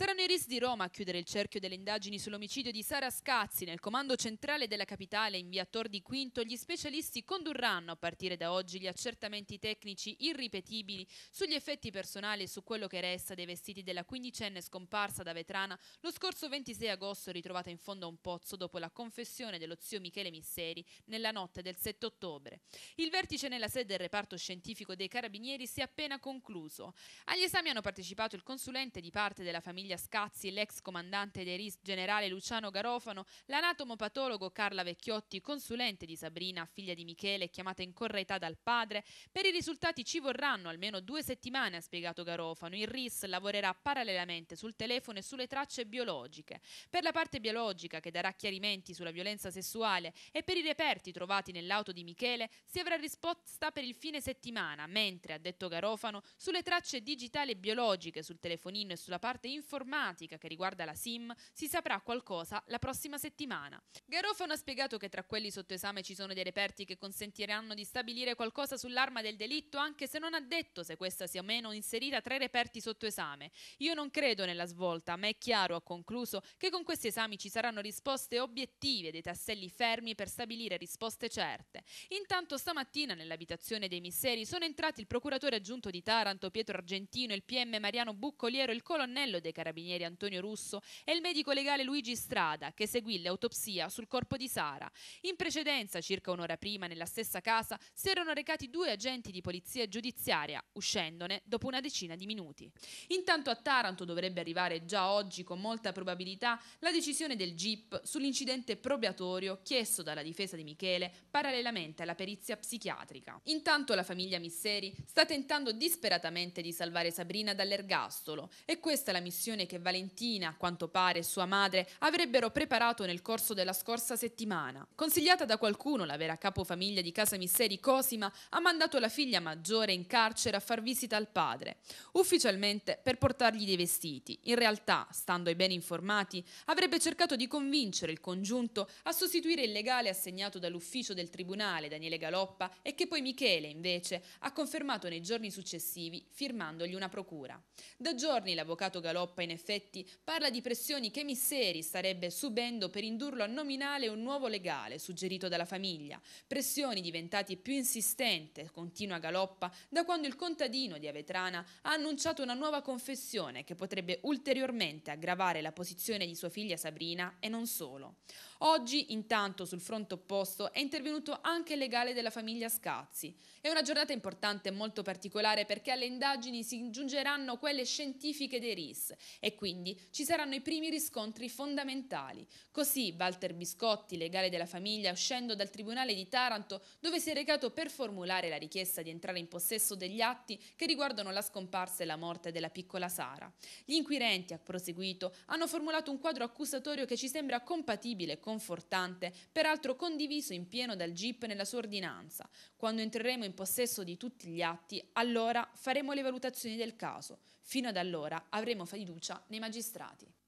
Saranno i RIS di Roma a chiudere il cerchio delle indagini sull'omicidio di Sara Scazzi. Nel comando centrale della capitale, in via Tor di Quinto, gli specialisti condurranno a partire da oggi gli accertamenti tecnici irripetibili sugli effetti personali e su quello che resta dei vestiti della quindicenne scomparsa da Vetrana lo scorso 26 agosto ritrovata in fondo a un pozzo dopo la confessione dello zio Michele Misseri nella notte del 7 ottobre. Il vertice nella sede del reparto scientifico dei carabinieri si è appena concluso. Agli esami hanno partecipato il consulente di parte della famiglia Cecilia Scazzi, l'ex comandante dei RIS generale Luciano Garofano, l'anatomopatologo Carla Vecchiotti, consulente di Sabrina, figlia di Michele, chiamata in corretà dal padre. Per i risultati ci vorranno almeno due settimane, ha spiegato Garofano. Il RIS lavorerà parallelamente sul telefono e sulle tracce biologiche. Per la parte biologica, che darà chiarimenti sulla violenza sessuale, e per i reperti trovati nell'auto di Michele, si avrà risposta per il fine settimana, mentre, ha detto Garofano, sulle tracce digitali e biologiche, sul telefonino e sulla parte informatica, informatica che riguarda la SIM si saprà qualcosa la prossima settimana. Garofano ha spiegato che tra quelli sotto esame ci sono dei reperti che consentiranno di stabilire qualcosa sull'arma del delitto anche se non ha detto se questa sia o meno inserita tra i reperti sotto esame. Io non credo nella svolta, ma è chiaro, ha concluso, che con questi esami ci saranno risposte obiettive, dei tasselli fermi per stabilire risposte certe. Intanto stamattina nell'abitazione dei misteri sono entrati il procuratore aggiunto di Taranto Pietro Argentino, il PM Mariano Buccoliero il colonnello De carabinieri Antonio Russo e il medico legale Luigi Strada, che seguì l'autopsia sul corpo di Sara. In precedenza, circa un'ora prima, nella stessa casa, si erano recati due agenti di polizia giudiziaria, uscendone dopo una decina di minuti. Intanto a Taranto dovrebbe arrivare già oggi, con molta probabilità, la decisione del GIP sull'incidente probatorio chiesto dalla difesa di Michele parallelamente alla perizia psichiatrica. Intanto la famiglia Misseri sta tentando disperatamente di salvare Sabrina dall'ergastolo e questa è la missione colazione che Valentina, a quanto pare sua madre, avrebbero preparato nel corso della scorsa settimana. Consigliata da qualcuno, la vera capofamiglia di Casa Misseri Cosima ha mandato la figlia maggiore in carcere a far visita al padre, ufficialmente per portargli dei vestiti. In realtà, stando ai ben informati, avrebbe cercato di convincere il congiunto a sostituire il legale assegnato dall'ufficio del tribunale, Daniele Galoppa, e che poi Michele, invece, ha confermato nei giorni successivi firmandogli una procura. Da giorni l'avvocato Galoppa Scarpa in effetti parla di pressioni che Misseri starebbe subendo per indurlo a nominare un nuovo legale suggerito dalla famiglia, pressioni diventate più insistente, continua galoppa, da quando il contadino di Avetrana ha annunciato una nuova confessione che potrebbe ulteriormente aggravare la posizione di sua figlia Sabrina e non solo. Oggi, intanto, sul fronte opposto è intervenuto anche il legale della famiglia Scazzi. È una giornata importante e molto particolare perché alle indagini si aggiungeranno quelle scientifiche dei RIS e quindi ci saranno i primi riscontri fondamentali. Così Walter Biscotti, legale della famiglia, uscendo dal Tribunale di Taranto, dove si è recato per formulare la richiesta di entrare in possesso degli atti che riguardano la scomparsa e la morte della piccola Sara. Gli inquirenti, ha proseguito, hanno formulato un quadro accusatorio che ci sembra compatibile con confortante, peraltro condiviso in pieno dal GIP nella sua ordinanza. Quando entreremo in possesso di tutti gli atti, allora faremo le valutazioni del caso. Fino ad allora avremo fiducia nei magistrati.